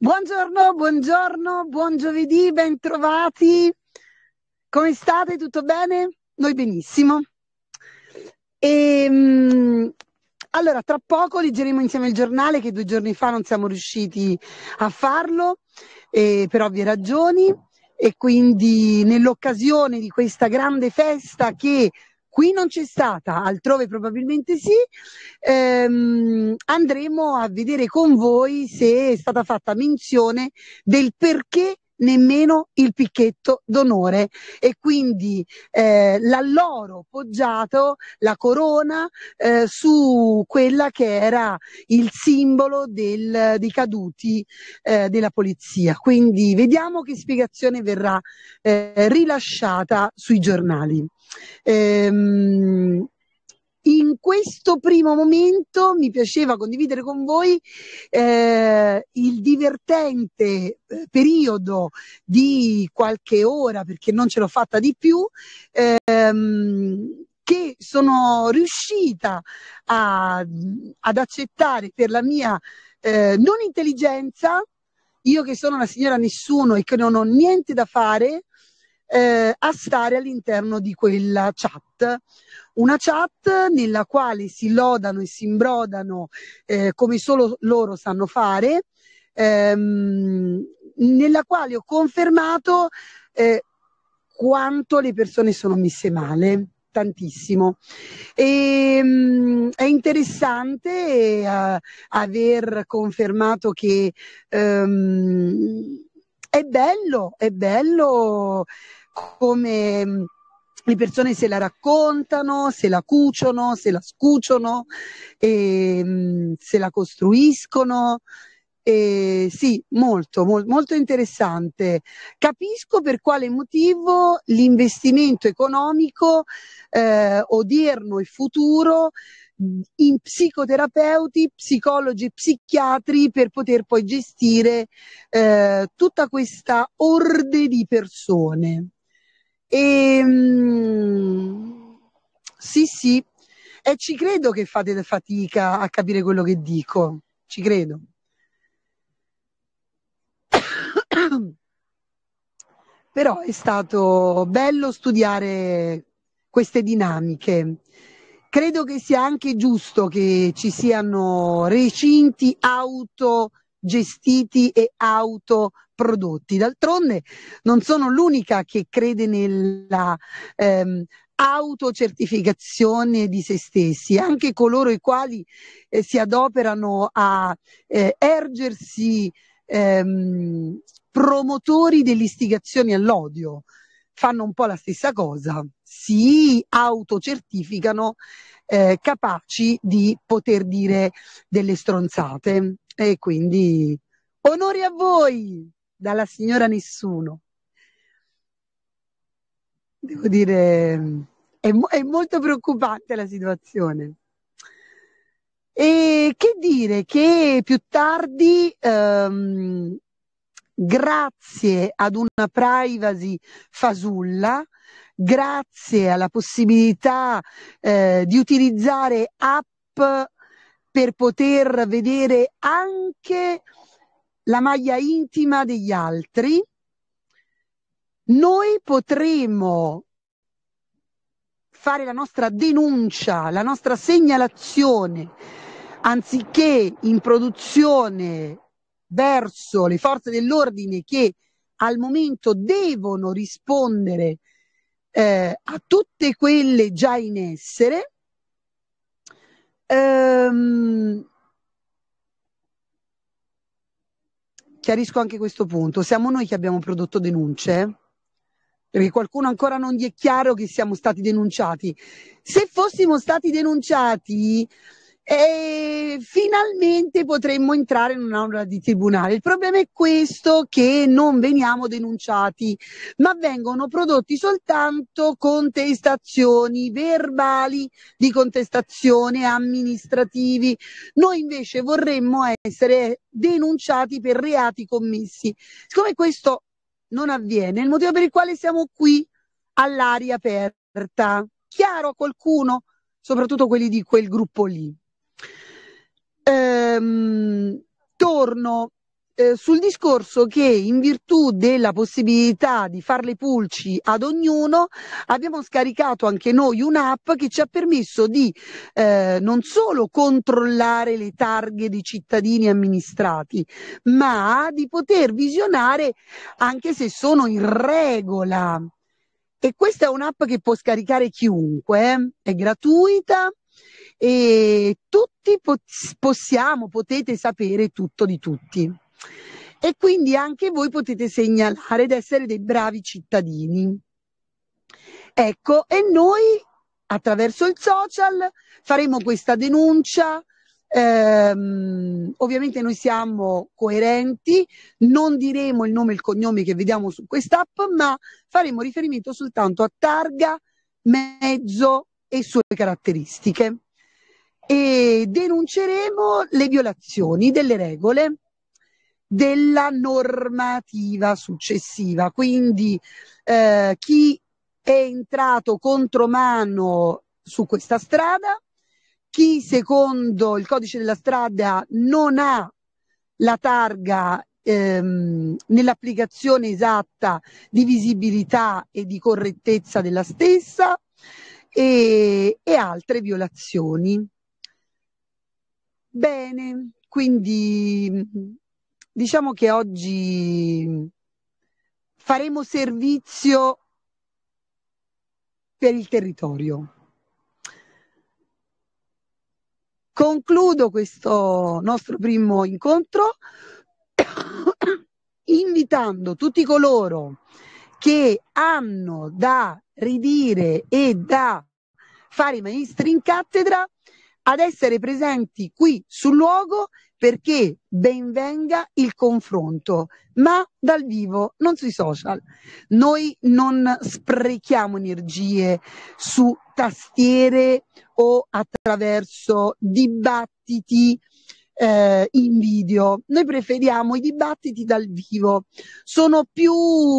Buongiorno, buongiorno, buon giovedì, bentrovati. Come state? Tutto bene? Noi benissimo. E, ehm, allora, tra poco leggeremo insieme il giornale che due giorni fa non siamo riusciti a farlo eh, per ovvie ragioni e quindi nell'occasione di questa grande festa che Qui non c'è stata, altrove probabilmente sì. Ehm, andremo a vedere con voi se è stata fatta menzione del perché nemmeno il picchetto d'onore e quindi eh, l'alloro poggiato, la corona eh, su quella che era il simbolo del, dei caduti eh, della polizia. Quindi vediamo che spiegazione verrà eh, rilasciata sui giornali. Ehm, in questo primo momento mi piaceva condividere con voi eh, il divertente eh, periodo di qualche ora, perché non ce l'ho fatta di più, ehm, che sono riuscita a, ad accettare per la mia eh, non intelligenza, io che sono una signora nessuno e che non ho niente da fare, eh, a stare all'interno di quella chat. Una chat nella quale si lodano e si imbrodano eh, come solo loro sanno fare, ehm, nella quale ho confermato eh, quanto le persone sono messe male tantissimo. E, ehm, mh, è interessante eh, aver confermato che ehm, è bello, è bello come mm, le persone se la raccontano, se la cuciono, se la scuciono, e, mm, se la costruiscono. E, sì, molto, mol, molto interessante. Capisco per quale motivo l'investimento economico eh, odierno e futuro in psicoterapeuti, psicologi, psichiatri per poter poi gestire eh, tutta questa orde di persone. E, mh, sì, sì, e ci credo che fate fatica a capire quello che dico, ci credo. Però è stato bello studiare queste dinamiche credo che sia anche giusto che ci siano recinti autogestiti e autoprodotti. D'altronde non sono l'unica che crede nella ehm, autocertificazione di se stessi, anche coloro i quali eh, si adoperano a eh, ergersi ehm, promotori dell'istigazione all'odio fanno un po' la stessa cosa, si autocertificano eh, capaci di poter dire delle stronzate e quindi onori a voi dalla signora nessuno. Devo dire, è, è molto preoccupante la situazione. E che dire che più tardi ehm, grazie ad una privacy fasulla, grazie alla possibilità eh, di utilizzare app per poter vedere anche la maglia intima degli altri, noi potremo fare la nostra denuncia, la nostra segnalazione, anziché in produzione verso le forze dell'ordine che al momento devono rispondere eh, a tutte quelle già in essere. Ehm, chiarisco anche questo punto. Siamo noi che abbiamo prodotto denunce? Eh? Perché qualcuno ancora non gli è chiaro che siamo stati denunciati. Se fossimo stati denunciati, e finalmente potremmo entrare in un'aula di tribunale. Il problema è questo che non veniamo denunciati, ma vengono prodotti soltanto contestazioni verbali di contestazione amministrativi. Noi invece vorremmo essere denunciati per reati commessi. Siccome questo non avviene, il motivo per il quale siamo qui all'aria aperta. Chiaro a qualcuno? soprattutto quelli di quel gruppo lì ehm, torno eh, sul discorso che in virtù della possibilità di fare le pulci ad ognuno abbiamo scaricato anche noi un'app che ci ha permesso di eh, non solo controllare le targhe dei cittadini amministrati ma di poter visionare anche se sono in regola e questa è un'app che può scaricare chiunque, eh, è gratuita, e tutti po- possiamo, potete sapere tutto di tutti. E quindi anche voi potete segnalare ed essere dei bravi cittadini. Ecco, e noi attraverso il social faremo questa denuncia. Ehm, ovviamente noi siamo coerenti, non diremo il nome e il cognome che vediamo su quest'app, ma faremo riferimento soltanto a targa, mezzo e sue caratteristiche e denunceremo le violazioni delle regole della normativa successiva. Quindi eh, chi è entrato contromano su questa strada, chi secondo il codice della strada non ha la targa ehm, nell'applicazione esatta di visibilità e di correttezza della stessa e, e altre violazioni. Bene, quindi diciamo che oggi faremo servizio per il territorio. Concludo questo nostro primo incontro invitando tutti coloro che hanno da ridire e da fare i maestri in cattedra ad essere presenti qui sul luogo perché ben venga il confronto, ma dal vivo, non sui social. Noi non sprechiamo energie su tastiere o attraverso dibattiti eh, in video. Noi preferiamo i dibattiti dal vivo. Sono più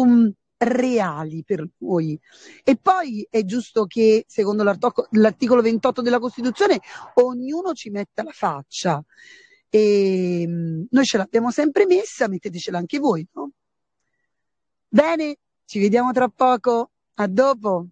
mh, reali per lui. E poi è giusto che, secondo l'articolo 28 della Costituzione, ognuno ci metta la faccia. E ehm, noi ce l'abbiamo sempre messa, mettetecela anche voi, no? Bene, ci vediamo tra poco. A dopo.